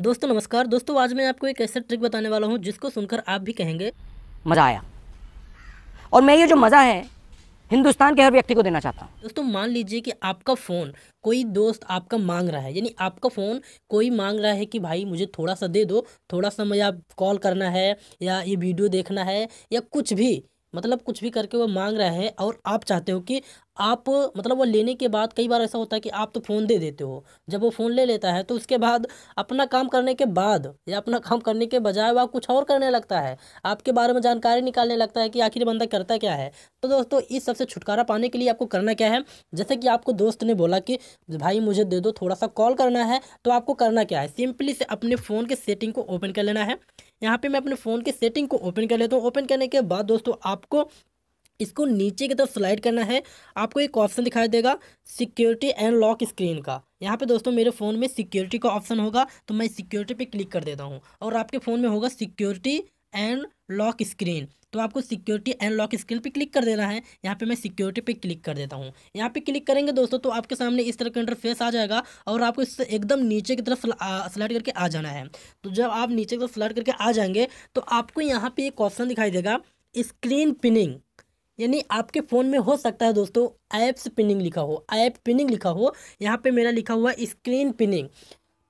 दोस्तों नमस्कार दोस्तों आज मैं आपको एक ऐसा ट्रिक बताने वाला हूँ जिसको सुनकर आप भी कहेंगे मज़ा आया और मैं ये जो मज़ा है हिंदुस्तान के हर व्यक्ति को देना चाहता हूँ दोस्तों मान लीजिए कि आपका फ़ोन कोई दोस्त आपका मांग रहा है यानी आपका फ़ोन कोई मांग रहा है कि भाई मुझे थोड़ा सा दे दो थोड़ा सा मुझे आप कॉल करना है या ये वीडियो देखना है या कुछ भी मतलब कुछ भी करके वो मांग रहा है और आप चाहते हो कि आप मतलब वो लेने के बाद कई बार ऐसा होता है कि आप तो फ़ोन दे देते हो जब वो फ़ोन ले लेता है तो उसके बाद अपना काम करने के बाद या अपना काम करने के बजाय वह कुछ और करने लगता है आपके बारे में जानकारी निकालने लगता है कि आखिर बंदा करता क्या है तो दोस्तों इस सबसे छुटकारा पाने के लिए आपको करना क्या है जैसे कि आपको दोस्त ने बोला कि भाई मुझे दे दो थोड़ा सा कॉल करना है तो आपको करना क्या है सिंपली से अपने फ़ोन के सेटिंग को ओपन कर लेना है यहाँ पे मैं अपने फ़ोन के सेटिंग को ओपन कर लेता हूँ ओपन करने के बाद दोस्तों आपको इसको नीचे की तरफ स्लाइड करना है आपको एक ऑप्शन दिखाई देगा सिक्योरिटी एंड लॉक स्क्रीन का यहाँ पे दोस्तों मेरे फ़ोन में सिक्योरिटी का ऑप्शन होगा तो मैं सिक्योरिटी पे क्लिक कर देता हूँ और आपके फ़ोन में होगा सिक्योरिटी एंड लॉक स्क्रीन तो आपको सिक्योरिटी एंड लॉक स्क्रीन पे क्लिक कर देना है यहाँ पे मैं सिक्योरिटी पे क्लिक कर देता हूँ यहाँ पे क्लिक करेंगे दोस्तों तो आपके सामने इस तरह का इंटरफेस आ जाएगा और आपको इससे एकदम नीचे की तरफ स्लाइड करके आ जाना है तो जब आप नीचे की तरफ स्लाइड करके आ जाएंगे तो आपको यहाँ पर एक ऑप्शन दिखाई देगा स्क्रीन पिनिंग यानी आपके फ़ोन में हो सकता है दोस्तों ऐप्स पिनिंग लिखा हो ऐप पिनिंग लिखा हो यहाँ पे मेरा लिखा हुआ स्क्रीन पिनिंग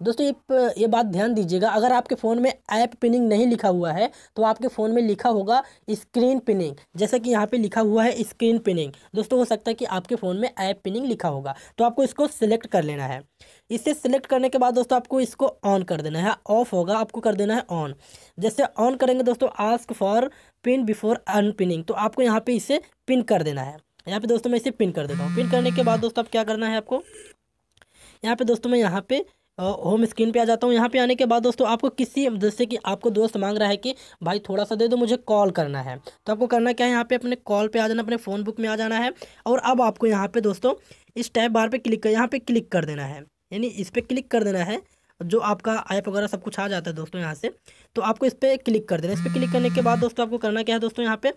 दोस्तों ये ये बात ध्यान दीजिएगा अगर आपके फ़ोन में ऐप पिनिंग नहीं लिखा हुआ है तो आपके फ़ोन में लिखा होगा स्क्रीन पिनिंग जैसा कि यहाँ पे लिखा हुआ है स्क्रीन पिनिंग दोस्तों हो सकता है कि आपके फ़ोन में ऐप पिनिंग लिखा होगा तो आपको इसको सिलेक्ट कर लेना है इसे सिलेक्ट करने के बाद दोस्तों आपको इसको ऑन कर देना है ऑफ होगा आपको कर देना है ऑन जैसे ऑन करेंगे दोस्तों ask for pin before unpinning तो आपको यहाँ पर इसे पिन कर देना है यहाँ पर दोस्तों मैं इसे पिन कर देता हूँ पिन करने के बाद दोस्तों आप क्या करना है आपको यहाँ पे दोस्तों मैं यहाँ पे होम स्क्रीन पे आ जाता हूँ यहाँ पे आने के बाद दोस्तों आपको किसी जैसे कि आपको दोस्त मांग रहा है कि भाई थोड़ा सा दे दो मुझे कॉल करना है तो आपको करना क्या है यहाँ पे अपने कॉल पे आ जाना अपने फ़ोन बुक में आ जाना है और अब आपको यहाँ पे दोस्तों इस टैब बार पे क्लिक कर यहाँ पे क्लिक कर देना है यानी इस पर क्लिक कर देना है जो आपका ऐप वगैरह सब कुछ आ जाता है दोस्तों यहाँ से तो आपको इस पर क्लिक कर देना इस पर क्लिक करने के बाद दोस्तों आपको करना क्या है दोस्तों यहाँ पर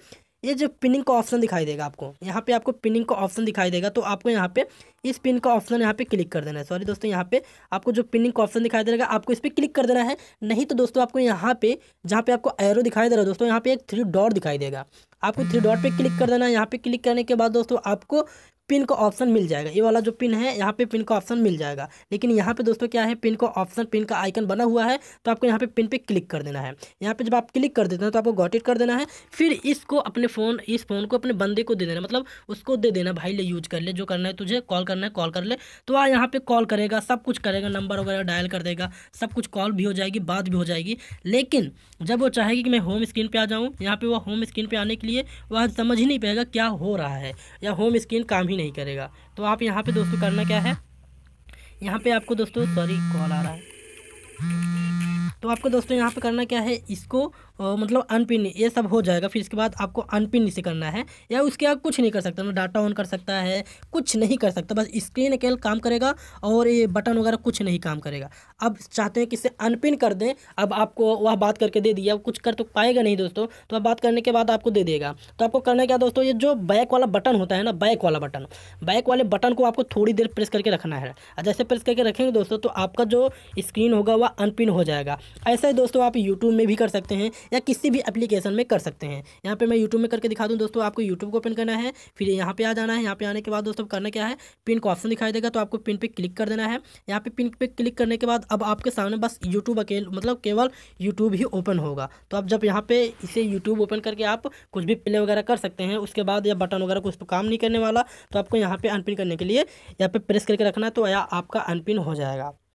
ये जो पिनिंग का ऑप्शन दिखाई देगा आपको यहाँ पे आपको पिनिंग का ऑप्शन दिखाई देगा तो आपको यहाँ पे इस पिन का ऑप्शन यहाँ पे क्लिक कर देना है सॉरी दोस्तों यहाँ पे आपको जो पिनिंग का ऑप्शन दिखाई देगा आपको इस पर क्लिक कर देना है नहीं तो दोस्तों आपको यहाँ पे जहाँ पे आपको एरो दिखाई दे रहा है दोस्तों यहाँ पे एक थ्री डॉट दिखाई देगा आपको थ्री डॉट पे क्लिक कर देना है यहाँ पे क्लिक करने के बाद दोस्तों आपको पिन का ऑप्शन मिल जाएगा ये वाला जो पिन है यहाँ पे पिन का ऑप्शन मिल जाएगा लेकिन यहाँ पे दोस्तों क्या है पिन का ऑप्शन पिन का आइकन बना हुआ है तो आपको यहाँ पे पिन पे क्लिक कर देना है यहाँ पे जब आप क्लिक कर देते हैं तो आपको गॉटेड कर देना है फिर इसको अपने फ़ोन इस फ़ोन को अपने बंदे को दे देना मतलब उसको दे देना भाई ले यूज कर ले जो करना है तुझे कॉल करना है कॉल कर ले तो वह यहाँ पर कॉल करेगा सब कुछ करेगा नंबर वगैरह डायल कर देगा सब कुछ कॉल भी हो जाएगी बात भी हो जाएगी लेकिन जब वो चाहेगी कि मैं होम स्क्रीन पर आ जाऊँ यहाँ पर वह होम स्क्रीन पर आने के लिए वह समझ ही नहीं पाएगा क्या हो रहा है या होम स्क्रीन काम ही नहीं करेगा तो आप यहाँ पे दोस्तों करना क्या है यहाँ पे आपको दोस्तों सॉरी कॉल आ रहा है तो आपको दोस्तों यहाँ पे करना क्या है इसको ओ, मतलब अनपिन ये सब हो जाएगा फिर इसके बाद आपको अनपिन इसे करना है या उसके आप कुछ नहीं कर सकता मतलब डाटा ऑन कर सकता है कुछ नहीं कर सकता बस स्क्रीन अकेल काम करेगा और ये बटन वगैरह कुछ नहीं काम करेगा अब चाहते हैं कि इसे अनपिन कर दें अब आपको वह बात करके दे दिया कुछ कर तो पाएगा नहीं दोस्तों तो अब बात करने के बाद आपको दे देगा तो आपको करना क्या दोस्तों ये जो बैक वाला बटन होता है ना बैक वाला बटन बैक वाले बटन को आपको थोड़ी देर प्रेस करके रखना है जैसे प्रेस करके रखेंगे दोस्तों तो आपका जो स्क्रीन होगा वह अनपिन हो जाएगा जाएगा ऐसा ही दोस्तों आप यूट्यूब में भी कर सकते हैं या किसी भी एप्लीकेशन में कर सकते हैं यहाँ पर मैं यूट्यूब में करके दिखा दूँ दोस्तों आपको यूट्यूब को ओपन करना है फिर यहाँ पर आ जाना है यहाँ पर आने के बाद दोस्तों करना क्या है पिन का ऑप्शन दिखाई देगा तो आपको पिन पर क्लिक कर देना है यहाँ पर पिन पर क्लिक करने के बाद अब आपके सामने बस यूट्यूब अकेले मतलब केवल यूट्यूब ही ओपन होगा तो आप जब यहाँ पे इसे यूट्यूब ओपन करके आप कुछ भी प्ले वगैरह कर सकते हैं उसके बाद या बटन वगैरह कुछ तो काम नहीं करने वाला तो आपको यहाँ पे अनपिन करने के लिए यहाँ पे प्रेस करके रखना है तो या आपका अनपिन हो जाएगा